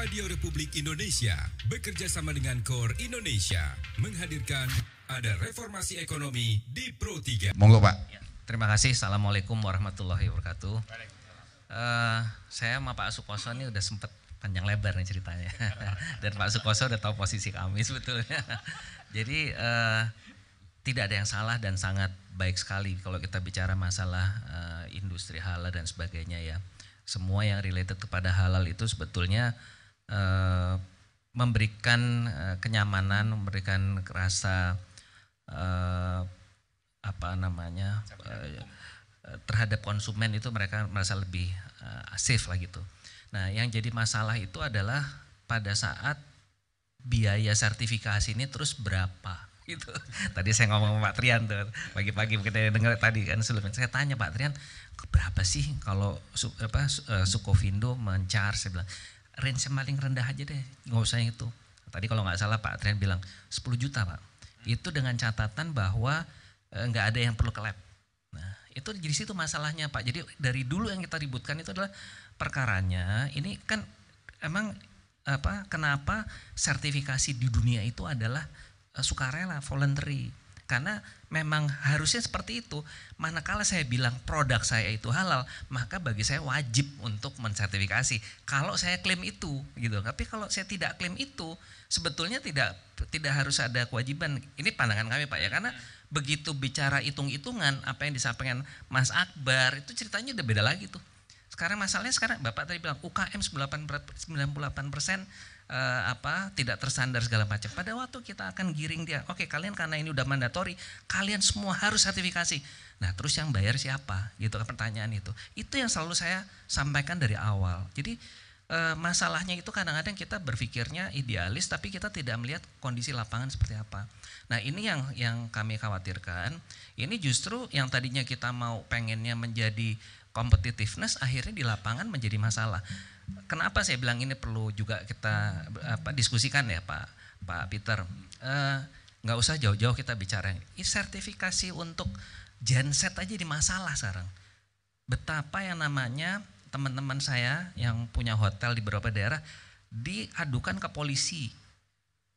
Radio Republik Indonesia bekerja sama dengan Kor Indonesia menghadirkan ada reformasi ekonomi di Pro 3. Monggo Pak. Ya, terima kasih. Assalamualaikum warahmatullahi wabarakatuh. Uh, saya sama Pak Sukoso ini udah sempat panjang lebar nih ceritanya. Dan Pak Sukoso udah tahu posisi kami sebetulnya. Jadi uh, tidak ada yang salah dan sangat baik sekali kalau kita bicara masalah uh, industri halal dan sebagainya ya. Semua yang related kepada halal itu sebetulnya Eh, memberikan eh, kenyamanan, memberikan rasa uh, apa namanya uh, terhadap konsumen itu mereka merasa lebih uh, safe lah gitu. Nah, yang jadi masalah itu adalah pada saat biaya sertifikasi ini terus berapa gitu. Tadi saya ngomong sama Pak Trian tuh pagi-pagi mungkin -pagi, dengar tadi kan sebelumnya saya tanya Pak Trian berapa sih kalau apa Sukovindo mencar saya bilang range yang paling rendah aja deh, nggak usah yang itu. Tadi kalau nggak salah Pak Trian bilang 10 juta Pak. Itu dengan catatan bahwa eh, nggak ada yang perlu ke lab. Nah, itu jadi situ masalahnya Pak. Jadi dari dulu yang kita ributkan itu adalah perkaranya ini kan emang apa kenapa sertifikasi di dunia itu adalah eh, sukarela, voluntary. Karena memang harusnya seperti itu. Manakala saya bilang produk saya itu halal, maka bagi saya wajib untuk mensertifikasi. Kalau saya klaim itu, gitu. Tapi kalau saya tidak klaim itu, sebetulnya tidak tidak harus ada kewajiban. Ini pandangan kami Pak ya, karena begitu bicara hitung-hitungan, apa yang disampaikan Mas Akbar, itu ceritanya udah beda lagi tuh. Sekarang masalahnya sekarang Bapak tadi bilang UKM 98 persen Eh, apa tidak tersandar segala macam. Pada waktu kita akan giring dia, oke okay, kalian karena ini udah mandatori, kalian semua harus sertifikasi. Nah terus yang bayar siapa? Gitu kan pertanyaan itu. Itu yang selalu saya sampaikan dari awal. Jadi eh, masalahnya itu kadang-kadang kita berpikirnya idealis, tapi kita tidak melihat kondisi lapangan seperti apa. Nah ini yang yang kami khawatirkan. Ini justru yang tadinya kita mau pengennya menjadi competitiveness akhirnya di lapangan menjadi masalah kenapa saya bilang ini perlu juga kita apa diskusikan ya Pak Pak Peter. Eh, nggak uh, usah jauh-jauh kita bicara. Ini sertifikasi untuk genset aja di masalah sekarang. Betapa yang namanya teman-teman saya yang punya hotel di beberapa daerah diadukan ke polisi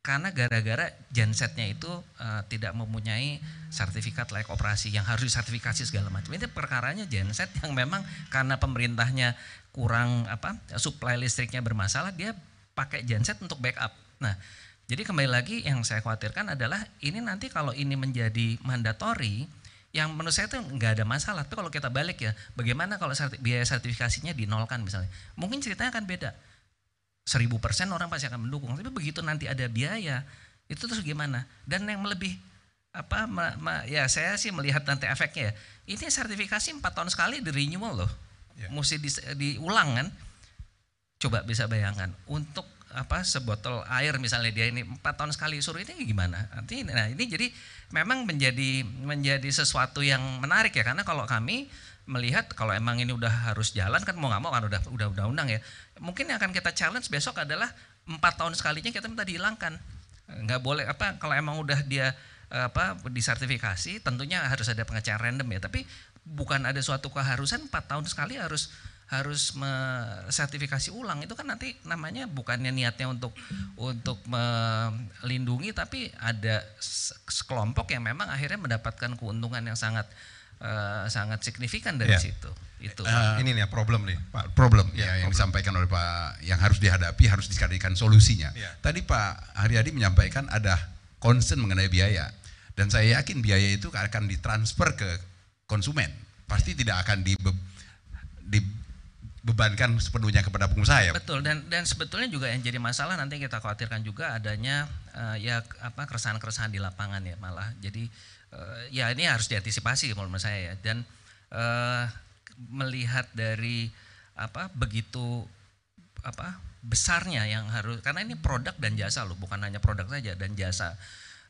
karena gara-gara gensetnya itu uh, tidak mempunyai sertifikat layak operasi yang harus disertifikasi segala macam. Ini perkaranya genset yang memang karena pemerintahnya kurang apa supply listriknya bermasalah dia pakai genset untuk backup. Nah, jadi kembali lagi yang saya khawatirkan adalah ini nanti kalau ini menjadi mandatory yang menurut saya itu nggak ada masalah. Tapi kalau kita balik ya, bagaimana kalau biaya sertifikasinya dinolkan misalnya? Mungkin ceritanya akan beda seribu persen orang pasti akan mendukung. Tapi begitu nanti ada biaya, itu terus gimana? Dan yang lebih apa ma, ma, ya saya sih melihat nanti efeknya ya. Ini sertifikasi empat tahun sekali di renewal loh. ya. Mesti di, diulang kan. Coba bisa bayangkan untuk apa sebotol air misalnya dia ini empat tahun sekali suruh ini gimana? Nanti nah ini jadi memang menjadi menjadi sesuatu yang menarik ya karena kalau kami melihat kalau emang ini udah harus jalan kan mau nggak mau kan udah udah udah undang ya. Mungkin yang akan kita challenge besok adalah empat tahun sekalinya kita minta dihilangkan. Nggak boleh apa kalau emang udah dia apa disertifikasi tentunya harus ada pengecekan random ya. Tapi bukan ada suatu keharusan empat tahun sekali harus harus sertifikasi ulang itu kan nanti namanya bukannya niatnya untuk untuk melindungi tapi ada sekelompok yang memang akhirnya mendapatkan keuntungan yang sangat Eh, sangat signifikan dari yeah. situ. Itu. Uh, ini nih problem nih, Pak. Problem yeah, ya iya, problem. yang disampaikan oleh Pak yang harus dihadapi harus dikarenakan solusinya. Yeah. Tadi Pak Haryadi menyampaikan ada concern mengenai biaya dan saya yakin biaya itu akan ditransfer ke konsumen. Pasti tidak akan di dibebankan sepenuhnya kepada pengusaha ya. Betul dan dan sebetulnya juga yang jadi masalah nanti kita khawatirkan juga adanya uh, ya apa keresahan-keresahan di lapangan ya malah. Jadi uh, ya ini harus diantisipasi kalau menurut saya ya dan uh, melihat dari apa begitu apa besarnya yang harus karena ini produk dan jasa loh bukan hanya produk saja dan jasa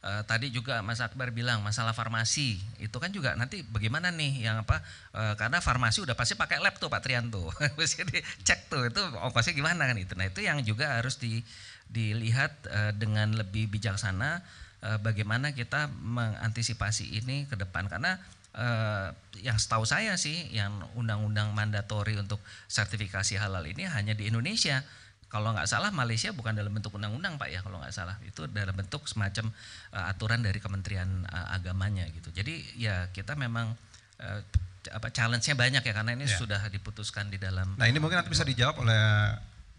uh, tadi juga Mas Akbar bilang masalah farmasi itu kan juga nanti bagaimana nih yang apa uh, karena farmasi udah pasti pakai lab tuh Pak Trianto mesti cek tuh itu ongkosnya gimana kan itu nah itu yang juga harus di dilihat uh, dengan lebih bijaksana Eh, bagaimana kita mengantisipasi ini ke depan karena Uh, yang setahu saya sih yang undang-undang mandatori untuk sertifikasi halal ini hanya di Indonesia kalau nggak salah Malaysia bukan dalam bentuk undang-undang pak ya kalau nggak salah itu dalam bentuk semacam uh, aturan dari Kementerian uh, Agamanya gitu jadi ya kita memang uh, apa challenge-nya banyak ya karena ini ya. sudah diputuskan di dalam nah ini mungkin nanti bisa dijawab oleh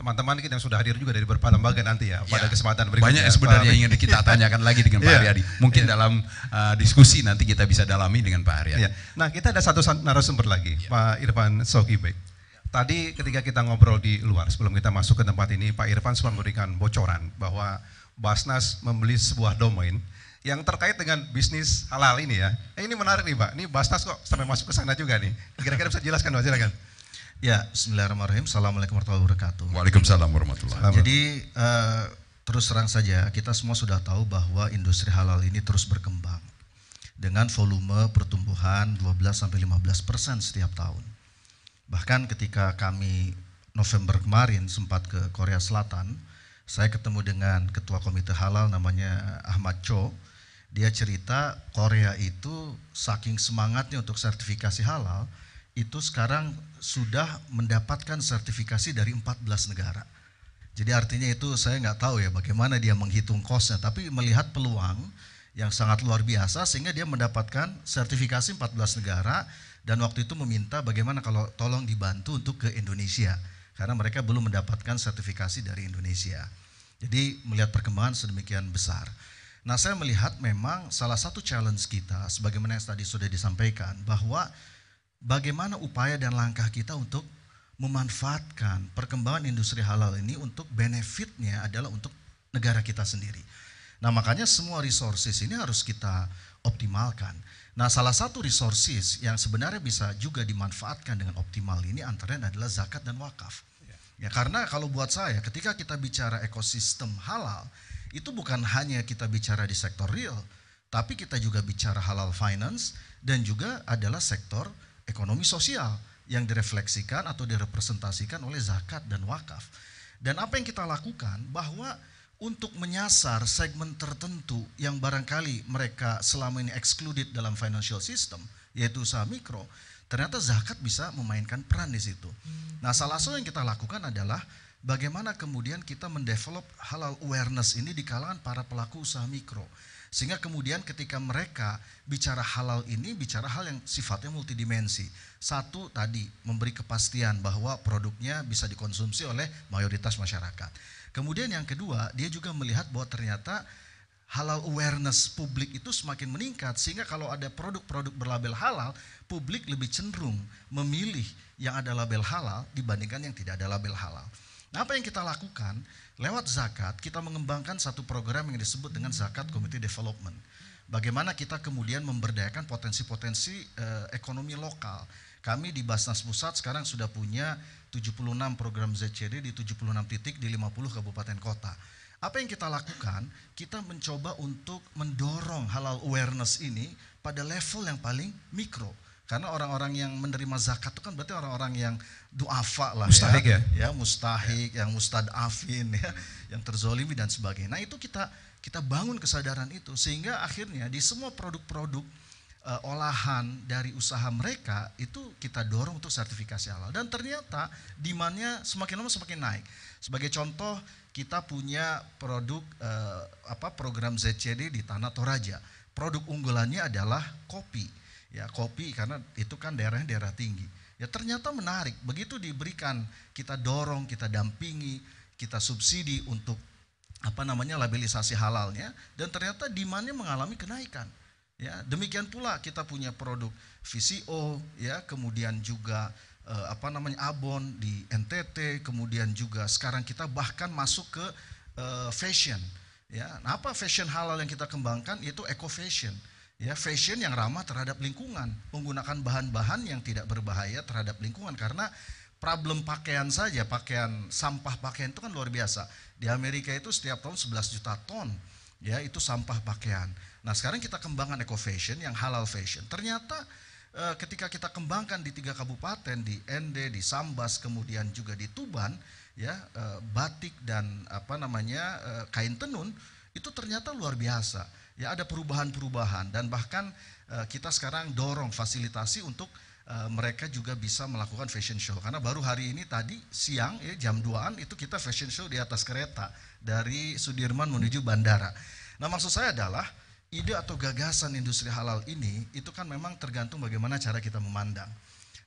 teman-teman kita yang sudah hadir juga dari beberapa lembaga nanti ya, ya. pada iya. kesempatan berikutnya. Banyak sebenarnya yang ingin kita tanyakan lagi dengan Pak Haryadi. Iya. Mungkin ya. dalam uh, diskusi nanti kita bisa dalami dengan Pak Haryadi. Ya. Nah kita ada satu narasumber lagi, ya. Pak Irfan Sokibe. Tadi ketika kita ngobrol di luar, sebelum kita masuk ke tempat ini, Pak Irfan sudah memberikan bocoran bahwa Basnas membeli sebuah domain yang terkait dengan bisnis halal ini ya. Eh, ini menarik nih Pak, ini Basnas kok sampai masuk ke sana juga nih. Kira-kira bisa jelaskan Pak, silakan. Ya, Bismillahirrahmanirrahim. Assalamualaikum warahmatullahi wabarakatuh. Waalaikumsalam warahmatullahi wabarakatuh. Jadi uh, terus terang saja kita semua sudah tahu bahwa industri halal ini terus berkembang dengan volume pertumbuhan 12 sampai 15 persen setiap tahun. Bahkan ketika kami November kemarin sempat ke Korea Selatan, saya ketemu dengan ketua komite halal namanya Ahmad Cho. Dia cerita Korea itu saking semangatnya untuk sertifikasi halal, itu sekarang sudah mendapatkan sertifikasi dari 14 negara. Jadi artinya itu saya nggak tahu ya bagaimana dia menghitung kosnya, tapi melihat peluang yang sangat luar biasa sehingga dia mendapatkan sertifikasi 14 negara dan waktu itu meminta bagaimana kalau tolong dibantu untuk ke Indonesia karena mereka belum mendapatkan sertifikasi dari Indonesia. Jadi melihat perkembangan sedemikian besar. Nah saya melihat memang salah satu challenge kita sebagaimana yang tadi sudah disampaikan bahwa bagaimana upaya dan langkah kita untuk memanfaatkan perkembangan industri halal ini untuk benefitnya adalah untuk negara kita sendiri. Nah makanya semua resources ini harus kita optimalkan. Nah salah satu resources yang sebenarnya bisa juga dimanfaatkan dengan optimal ini antara lain adalah zakat dan wakaf. Ya karena kalau buat saya ketika kita bicara ekosistem halal itu bukan hanya kita bicara di sektor real, tapi kita juga bicara halal finance dan juga adalah sektor ekonomi sosial yang direfleksikan atau direpresentasikan oleh zakat dan wakaf. Dan apa yang kita lakukan bahwa untuk menyasar segmen tertentu yang barangkali mereka selama ini excluded dalam financial system, yaitu usaha mikro, ternyata zakat bisa memainkan peran di situ. Hmm. Nah, salah satu yang kita lakukan adalah bagaimana kemudian kita mendevelop halal awareness ini di kalangan para pelaku usaha mikro. Sehingga kemudian ketika mereka bicara halal ini, bicara hal yang sifatnya multidimensi. Satu tadi memberi kepastian bahwa produknya bisa dikonsumsi oleh mayoritas masyarakat. Kemudian yang kedua, dia juga melihat bahwa ternyata halal awareness publik itu semakin meningkat sehingga kalau ada produk-produk berlabel halal, publik lebih cenderung memilih yang ada label halal dibandingkan yang tidak ada label halal. Nah, apa yang kita lakukan lewat zakat, kita mengembangkan satu program yang disebut dengan zakat community development. Bagaimana kita kemudian memberdayakan potensi-potensi eh, ekonomi lokal. Kami di Basnas Pusat sekarang sudah punya 76 program ZCD di 76 titik di 50 kabupaten kota. Apa yang kita lakukan? Kita mencoba untuk mendorong halal awareness ini pada level yang paling mikro. Karena orang-orang yang menerima zakat itu kan berarti orang-orang yang duafa lah mustahik ya. ya. Ya, mustahik, ya. yang mustadafin ya, yang terzolimi dan sebagainya. Nah, itu kita kita bangun kesadaran itu sehingga akhirnya di semua produk-produk e, olahan dari usaha mereka itu kita dorong untuk sertifikasi halal dan ternyata demandnya semakin lama semakin naik. Sebagai contoh kita punya produk e, apa program ZCD di Tanah Toraja. Produk unggulannya adalah kopi ya kopi karena itu kan daerahnya daerah tinggi. Ya ternyata menarik, begitu diberikan kita dorong, kita dampingi, kita subsidi untuk apa namanya labilisasi halalnya dan ternyata demandnya mengalami kenaikan. Ya, demikian pula kita punya produk VCO ya, kemudian juga eh, apa namanya abon di NTT, kemudian juga sekarang kita bahkan masuk ke eh, fashion. Ya, nah, apa fashion halal yang kita kembangkan? yaitu eco fashion Ya, fashion yang ramah terhadap lingkungan, menggunakan bahan-bahan yang tidak berbahaya terhadap lingkungan karena problem pakaian saja, pakaian sampah pakaian itu kan luar biasa. Di Amerika itu setiap tahun 11 juta ton ya itu sampah pakaian. Nah sekarang kita kembangkan eco fashion yang halal fashion. Ternyata eh, ketika kita kembangkan di tiga kabupaten di ND di Sambas, kemudian juga di Tuban, ya eh, batik dan apa namanya eh, kain tenun itu ternyata luar biasa. Ya ada perubahan-perubahan dan bahkan uh, kita sekarang dorong fasilitasi untuk uh, mereka juga bisa melakukan fashion show karena baru hari ini tadi siang ya jam 2-an itu kita fashion show di atas kereta dari Sudirman menuju bandara. Nah, maksud saya adalah ide atau gagasan industri halal ini itu kan memang tergantung bagaimana cara kita memandang.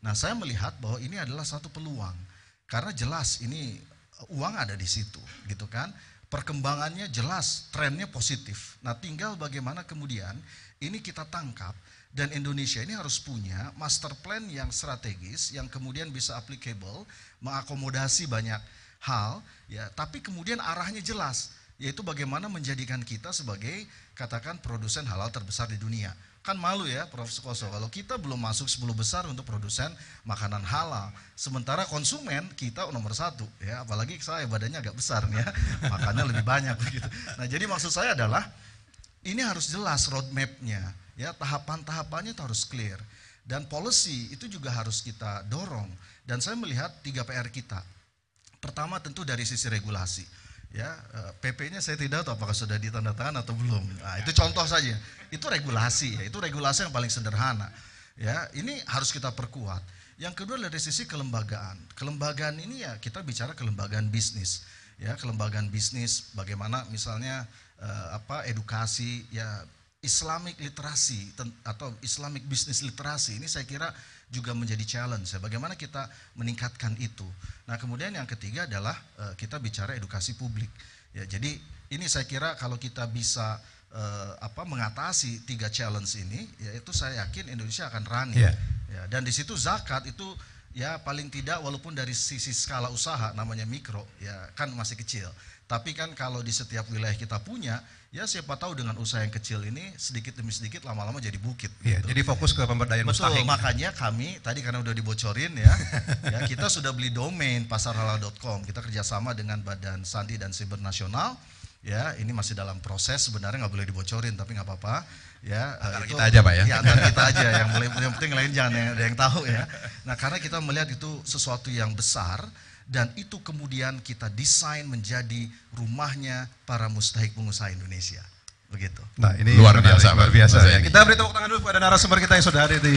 Nah, saya melihat bahwa ini adalah satu peluang karena jelas ini eh, uang ada di situ, gitu kan? perkembangannya jelas, trennya positif. Nah, tinggal bagaimana kemudian ini kita tangkap dan Indonesia ini harus punya master plan yang strategis yang kemudian bisa applicable, mengakomodasi banyak hal ya, tapi kemudian arahnya jelas yaitu bagaimana menjadikan kita sebagai katakan produsen halal terbesar di dunia. Kan malu ya Prof. Sukoso kalau kita belum masuk 10 besar untuk produsen makanan halal. Sementara konsumen kita nomor satu ya apalagi saya badannya agak besar nih ya makannya lebih banyak begitu. Nah jadi maksud saya adalah ini harus jelas roadmapnya ya tahapan-tahapannya harus clear dan policy itu juga harus kita dorong dan saya melihat tiga PR kita. Pertama tentu dari sisi regulasi ya eh, PP-nya saya tidak tahu apakah sudah ditandatangani atau belum. Nah, itu contoh saja. Itu regulasi ya, itu regulasi yang paling sederhana. Ya, ini harus kita perkuat. Yang kedua dari sisi kelembagaan. Kelembagaan ini ya kita bicara kelembagaan bisnis. Ya, kelembagaan bisnis bagaimana misalnya eh, apa edukasi ya Islamic literasi atau Islamic business literasi ini saya kira juga menjadi challenge. Ya. Bagaimana kita meningkatkan itu? Nah, kemudian yang ketiga adalah uh, kita bicara edukasi publik. Ya, jadi ini saya kira kalau kita bisa uh, apa mengatasi tiga challenge ini, yaitu saya yakin Indonesia akan running. Yeah. Iya. Ya, dan di situ zakat itu ya paling tidak walaupun dari sisi skala usaha namanya mikro ya kan masih kecil tapi kan kalau di setiap wilayah kita punya, ya siapa tahu dengan usaha yang kecil ini sedikit demi sedikit lama-lama jadi bukit. Iya, gitu. Jadi fokus ke pemberdayaan Betul, mustahik. Makanya kami tadi karena udah dibocorin ya, ya kita sudah beli domain pasarhalal.com. Kita kerjasama dengan Badan Sandi dan Siber Nasional. Ya, ini masih dalam proses sebenarnya nggak boleh dibocorin tapi nggak apa-apa ya eh, antara itu, kita aja pak ya, ya antara kita aja yang yang penting lain jangan ada yang tahu ya nah karena kita melihat itu sesuatu yang besar dan itu kemudian kita desain menjadi rumahnya para mustahik pengusaha Indonesia. Begitu. Nah, ini luar biasa, luar biasa. Ya. Kita beri tepuk tangan dulu kepada narasumber kita yang sudah hadir di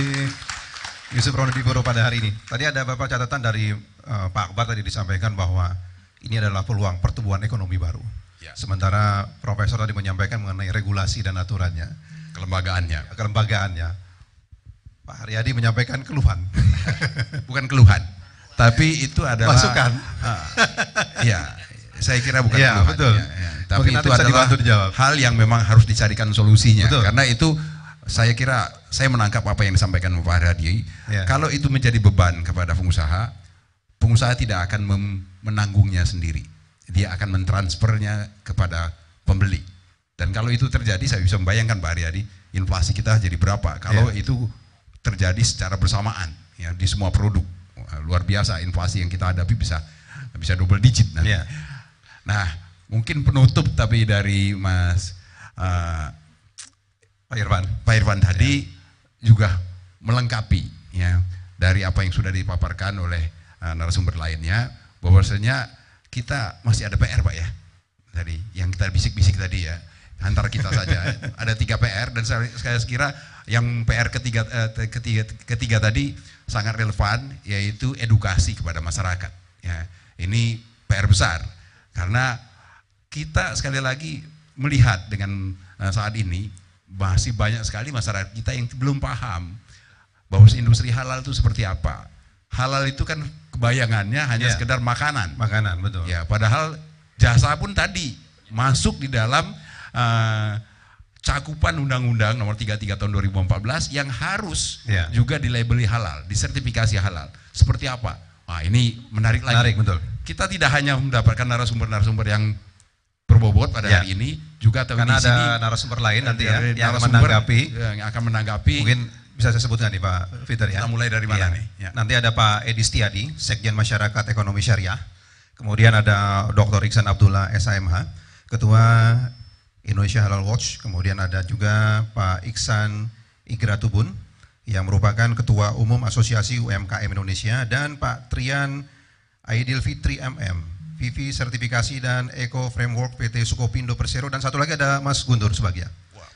Yusuf Ronodipuro pada hari ini. Tadi ada beberapa catatan dari uh, Pak Akbar tadi disampaikan bahwa ini adalah peluang pertumbuhan ekonomi baru. Ya. Sementara Profesor tadi menyampaikan mengenai regulasi dan aturannya. Kelembagaannya. Kelembagaannya. Pak Haryadi menyampaikan keluhan. Bukan keluhan tapi itu adalah masukan. Uh, ya, saya kira bukan ya, keluhan. Betul. Ya, ya. Tapi Mungkin itu adalah hal yang memang harus dicarikan solusinya. Betul. Karena itu saya kira saya menangkap apa yang disampaikan Pak Haryadi. Ya. Kalau itu menjadi beban kepada pengusaha, pengusaha tidak akan menanggungnya sendiri. Dia akan mentransfernya kepada pembeli. Dan kalau itu terjadi, saya bisa membayangkan Pak Haryadi, inflasi kita jadi berapa kalau ya. itu terjadi secara bersamaan ya di semua produk. Eh, luar biasa inflasi yang kita hadapi bisa bisa double digit nanti. Yeah. Nah, mungkin penutup tapi dari Mas uh, Pak Irfan, Pak Irfan tadi yeah. juga melengkapi ya dari apa yang sudah dipaparkan oleh uh, narasumber lainnya bahwasanya kita masih ada PR Pak ya. Tadi yang kita bisik-bisik tadi ya antara kita saja. Ada tiga PR dan saya, saya kira yang PR ketiga, eh, ketiga, ketiga tadi sangat relevan yaitu edukasi kepada masyarakat. Ya, ini PR besar karena kita sekali lagi melihat dengan eh, saat ini masih banyak sekali masyarakat kita yang belum paham bahwa industri halal itu seperti apa. Halal itu kan kebayangannya hanya ya. sekedar makanan. Makanan, betul. Ya, padahal jasa pun tadi masuk di dalam uh, cakupan undang-undang nomor 33 tahun 2014 yang harus ya. juga dilabeli halal, disertifikasi halal. Seperti apa? Wah, ini menarik lagi. Menarik, betul. Kita tidak hanya mendapatkan narasumber-narasumber yang berbobot pada ya. hari ini juga karena di ada narasumber lain nanti ya yang menanggapi ya, yang akan menanggapi mungkin bisa saya sebutkan nih Pak Fitri ya. Kita mulai dari mana ya. nih? Ya. Nanti ada Pak Edi Setiadi, Sekjen Masyarakat Ekonomi Syariah. Kemudian ada Dr. Iksan Abdullah SAMH, Ketua Indonesia Halal Watch, kemudian ada juga Pak Iksan Igratubun yang merupakan Ketua Umum Asosiasi UMKM Indonesia dan Pak Trian Aidil Fitri MM, Vivi Sertifikasi dan Eco Framework PT Sukopindo Persero dan satu lagi ada Mas Guntur sebagai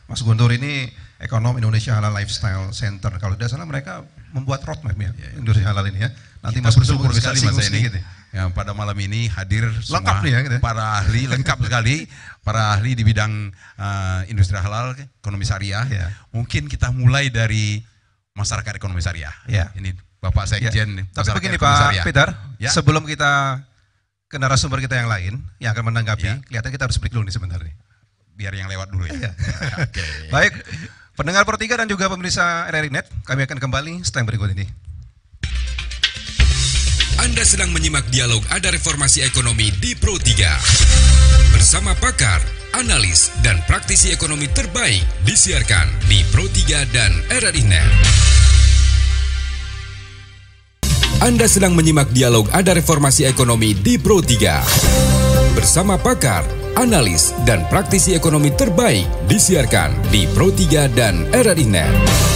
Mas Guntur ini ekonom Indonesia Halal Lifestyle Center. Kalau tidak salah mereka membuat roadmap ya, ya, ya. Indonesia Halal ini ya. Nanti Kita Mas Guntur bisa singgung sedikit. Ya ya, pada malam ini hadir semua lengkap nih ya, gitu. Ya. para ahli lengkap sekali para ahli di bidang uh, industri halal ekonomi syariah ya. mungkin kita mulai dari masyarakat ekonomi syariah ya. ini bapak sekjen ya. tapi begini pak syariah. Peter ya. sebelum kita ke narasumber kita yang lain yang akan menanggapi ya. kelihatan kita harus break dulu nih sebentar nih. biar yang lewat dulu ya, ya. okay. baik pendengar pertiga dan juga pemirsa RRI Net kami akan kembali setelah berikut ini anda sedang menyimak dialog ada reformasi ekonomi di Pro 3. Bersama pakar, analis, dan praktisi ekonomi terbaik disiarkan di Pro 3 dan RRI Net. Anda sedang menyimak dialog ada reformasi ekonomi di Pro 3. Bersama pakar, analis, dan praktisi ekonomi terbaik disiarkan di Pro 3 dan RRI Net.